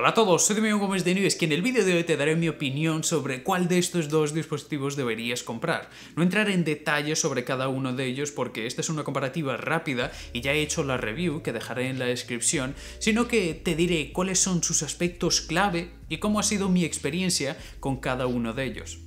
Hola a todos, soy Domingo Gómez de Nieves y en el vídeo de hoy te daré mi opinión sobre cuál de estos dos dispositivos deberías comprar. No entraré en detalle sobre cada uno de ellos porque esta es una comparativa rápida y ya he hecho la review que dejaré en la descripción, sino que te diré cuáles son sus aspectos clave y cómo ha sido mi experiencia con cada uno de ellos.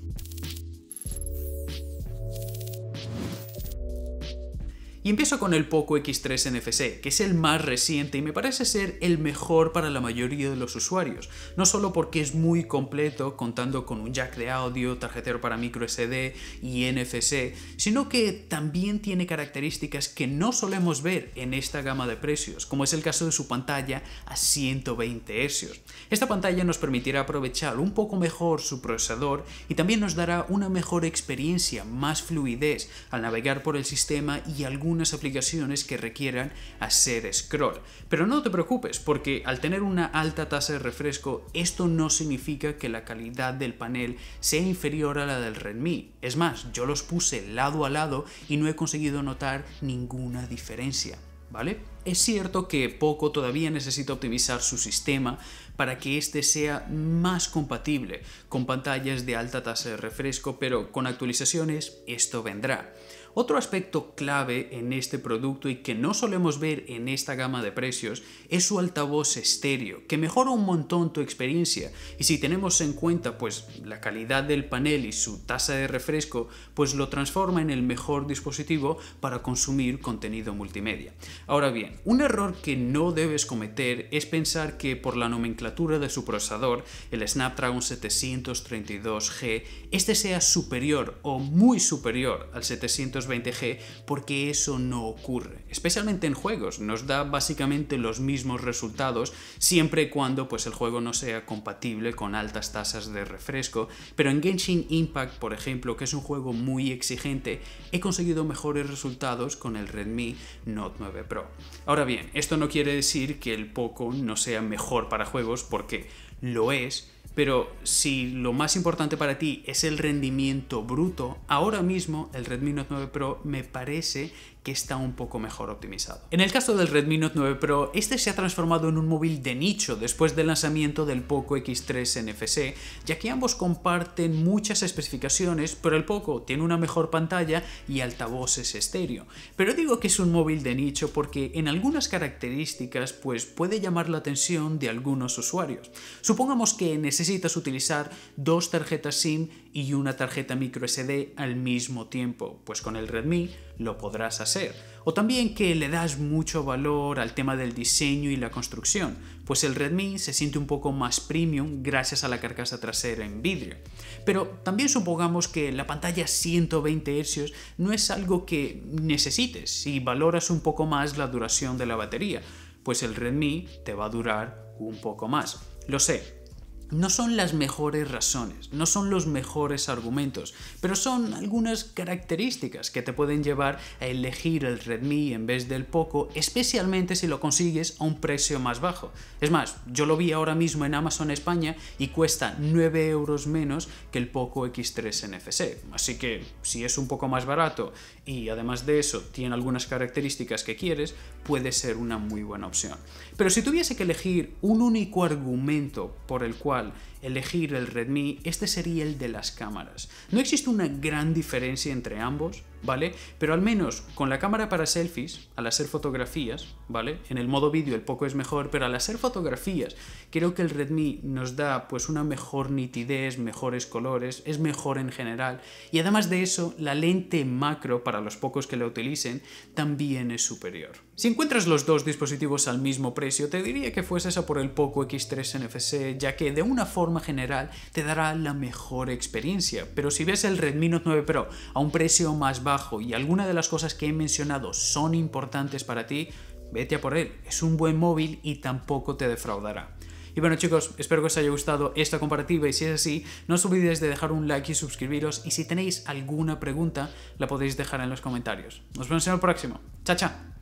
Y empiezo con el Poco X3 NFC, que es el más reciente y me parece ser el mejor para la mayoría de los usuarios, no solo porque es muy completo contando con un jack de audio, tarjetero para micro SD y NFC, sino que también tiene características que no solemos ver en esta gama de precios, como es el caso de su pantalla a 120 Hz. Esta pantalla nos permitirá aprovechar un poco mejor su procesador y también nos dará una mejor experiencia, más fluidez al navegar por el sistema y algún unas aplicaciones que requieran hacer scroll. Pero no te preocupes, porque al tener una alta tasa de refresco, esto no significa que la calidad del panel sea inferior a la del Redmi. Es más, yo los puse lado a lado y no he conseguido notar ninguna diferencia. ¿Vale? Es cierto que Poco todavía necesita optimizar su sistema para que este sea más compatible con pantallas de alta tasa de refresco, pero con actualizaciones esto vendrá. Otro aspecto clave en este producto y que no solemos ver en esta gama de precios es su altavoz estéreo, que mejora un montón tu experiencia y si tenemos en cuenta pues la calidad del panel y su tasa de refresco, pues lo transforma en el mejor dispositivo para consumir contenido multimedia. Ahora bien, un error que no debes cometer es pensar que por la nomenclatura de su procesador, el Snapdragon 732G, este sea superior o muy superior al 732 20G, porque eso no ocurre. Especialmente en juegos, nos da básicamente los mismos resultados siempre y cuando pues, el juego no sea compatible con altas tasas de refresco, pero en Genshin Impact, por ejemplo, que es un juego muy exigente, he conseguido mejores resultados con el Redmi Note 9 Pro. Ahora bien, esto no quiere decir que el Poco no sea mejor para juegos porque lo es, pero si lo más importante para ti es el rendimiento bruto, ahora mismo el Redmi Note 9 Pro me parece que está un poco mejor optimizado. En el caso del Redmi Note 9 Pro, este se ha transformado en un móvil de nicho después del lanzamiento del Poco X3 NFC, ya que ambos comparten muchas especificaciones, pero el Poco tiene una mejor pantalla y altavoces estéreo. Pero digo que es un móvil de nicho porque en algunas características pues puede llamar la atención de algunos usuarios. Supongamos que necesitas utilizar dos tarjetas SIM y una tarjeta micro SD al mismo tiempo, pues con el Redmi lo podrás hacer. O también que le das mucho valor al tema del diseño y la construcción, pues el Redmi se siente un poco más premium gracias a la carcasa trasera en vidrio. Pero también supongamos que la pantalla 120 Hz no es algo que necesites y valoras un poco más la duración de la batería, pues el Redmi te va a durar un poco más. Lo sé, no son las mejores razones, no son los mejores argumentos, pero son algunas características que te pueden llevar a elegir el Redmi en vez del Poco, especialmente si lo consigues a un precio más bajo. Es más, yo lo vi ahora mismo en Amazon España y cuesta 9 euros menos que el Poco X3 NFC. Así que si es un poco más barato y además de eso tiene algunas características que quieres, puede ser una muy buena opción. Pero si tuviese que elegir un único argumento por el cual elegir el Redmi, este sería el de las cámaras. No existe una gran diferencia entre ambos, ¿vale? Pero al menos con la cámara para selfies, al hacer fotografías, ¿vale? En el modo vídeo el poco es mejor, pero al hacer fotografías creo que el Redmi nos da pues una mejor nitidez, mejores colores, es mejor en general y además de eso la lente macro para los pocos que la utilicen también es superior. Si encuentras los dos dispositivos al mismo precio, te diría que fueses a por el Poco X3 NFC, ya que de una forma general te dará la mejor experiencia, pero si ves el Redmi Note 9 Pro a un precio más bajo y alguna de las cosas que he mencionado son importantes para ti, vete a por él, es un buen móvil y tampoco te defraudará. Y bueno chicos, espero que os haya gustado esta comparativa y si es así, no os olvidéis de dejar un like y suscribiros y si tenéis alguna pregunta la podéis dejar en los comentarios. Nos vemos en el próximo. Chao, chao.